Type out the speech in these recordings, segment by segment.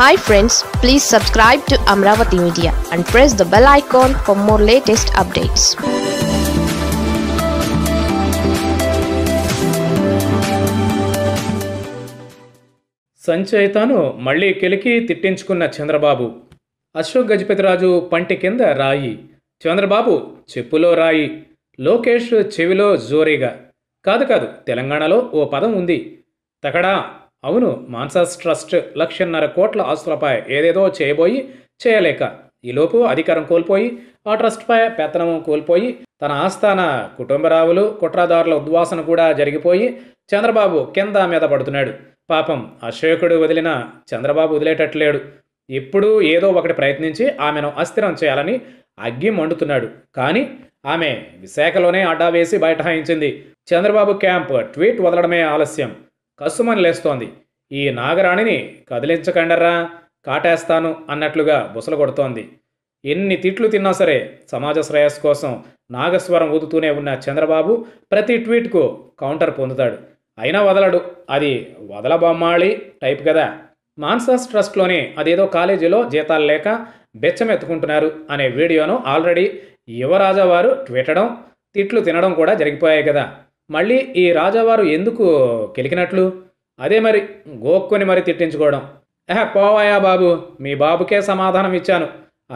hi friends please subscribe to Amaravati media and press the bell icon for more latest updates సంచయితను మళ్ళీ కెలికి తిట్టించుకున్న చంద్రబాబు అశోక్ గజపతిరాజు పంటి కింద రాయి చంద్రబాబు చెప్పులో రాయి లోకేష్ చెవిలో జోరీగా కాదు కాదు తెలంగాణలో ఓ పదం ఉంది తకడా అవును మాన్సాస్ ట్రస్ట్ లక్షన్నర కోట్ల ఆస్తులపై ఏదేదో చేయబోయి చేయలేక ఈలోపు అధికారం కోల్పోయి ఆ ట్రస్ట్పై పెత్తనం కోల్పోయి తన ఆస్థాన కుటుంబరావులు కుట్రదారుల ఉద్వాసన కూడా జరిగిపోయి చంద్రబాబు కింద మీద పడుతున్నాడు పాపం అశోకుడు వదిలిన చంద్రబాబు వదిలేటట్లేడు ఎప్పుడూ ఏదో ఒకటి ప్రయత్నించి ఆమెను అస్థిరం చేయాలని అగ్గి మండుతున్నాడు కానీ ఆమె విశాఖలోనే అడ్డా వేసి బైఠాయించింది చంద్రబాబు క్యాంప్ ట్వీట్ వదలడమే ఆలస్యం కసుమని లేస్తోంది ఈ నాగరాణిని కదిలించకండరా కాటేస్తాను అన్నట్లుగా బుసలు కొడుతోంది ఎన్ని తిట్లు తిన్నా సరే సమాజ శ్రేయస్సు కోసం నాగస్వరం ఊదుతూనే ఉన్న చంద్రబాబు ప్రతి ట్వీట్కు కౌంటర్ పొందుతాడు అయినా వదలడు అది వదలబొమ్మాళి టైప్ కదా మాన్సాస్ ట్రస్ట్లోని అదేదో కాలేజీలో జీతాలు లేక బెచ్చమెత్తుకుంటున్నారు అనే వీడియోను ఆల్రెడీ యువరాజా వారు ట్విట్టడం తిట్లు తినడం కూడా జరిగిపోయాయి కదా మళ్ళీ ఈ రాజావారు ఎందుకు కెలికినట్లు అదే మరి గోక్కుని మరి తిట్టించుకోవడం ఏహ పోవాయా బాబు మీ బాబుకే సమాధానం ఇచ్చాను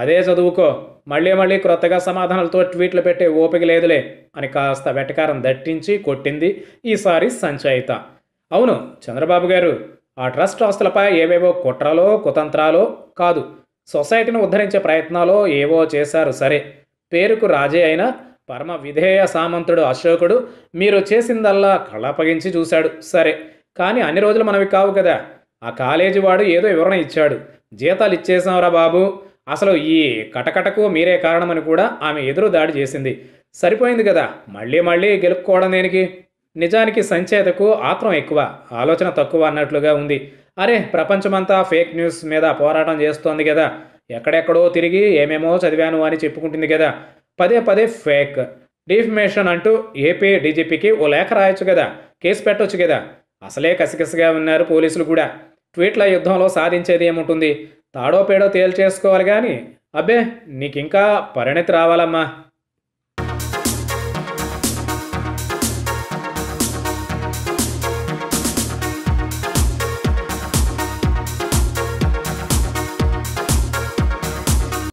అదే చదువుకో మళ్ళీ మళ్ళీ క్రొత్తగా సమాధానాలతో ట్వీట్లు పెట్టే ఓపిక లేదులే అని కాస్త వెటకారం దట్టించి కొట్టింది ఈసారి సంచయిత అవును చంద్రబాబు గారు ఆ ట్రస్ట్ ఆస్తులపై ఏవేవో కుట్రలో కుతంత్రాలో కాదు సొసైటీని ఉద్ధరించే ప్రయత్నాలో ఏవో చేశారు సరే పేరుకు రాజే అయినా పరమ విధేయ సామంతుడు అశోకుడు మీరు చేసిందల్లా కళ్ళపగించి చూశాడు సరే కానీ అన్ని రోజులు మనవి కావు కదా ఆ కాలేజీ వాడు ఏదో వివరణ ఇచ్చాడు జీతాలు ఇచ్చేసాంరా బాబు అసలు ఈ కటకటకు మీరే కారణమని కూడా ఆమె ఎదురు దాడి చేసింది సరిపోయింది కదా మళ్ళీ మళ్ళీ గెలుపుకోవడం దేనికి నిజానికి సంచేతకు ఆత్రం ఎక్కువ ఆలోచన తక్కువ అన్నట్లుగా ఉంది అరే ప్రపంచమంతా ఫేక్ న్యూస్ మీద పోరాటం చేస్తోంది కదా ఎక్కడెక్కడో తిరిగి ఏమేమో చదివాను అని చెప్పుకుంటుంది కదా పదే పదే ఫేక్ డిఫమేషన్ అంటూ ఏపీ డీజీపీకి ఓ లేఖ రాయొచ్చు కదా కేసు పెట్టొచ్చు కదా అసలే కసికసగా ఉన్నారు పోలీసులు కూడా ట్వీట్ల యుద్ధంలో సాధించేది ఏముంటుంది తాడో పేడో తేల్చేసుకోవాలి కానీ అబ్బే నీకింకా పరిణతి రావాలమ్మా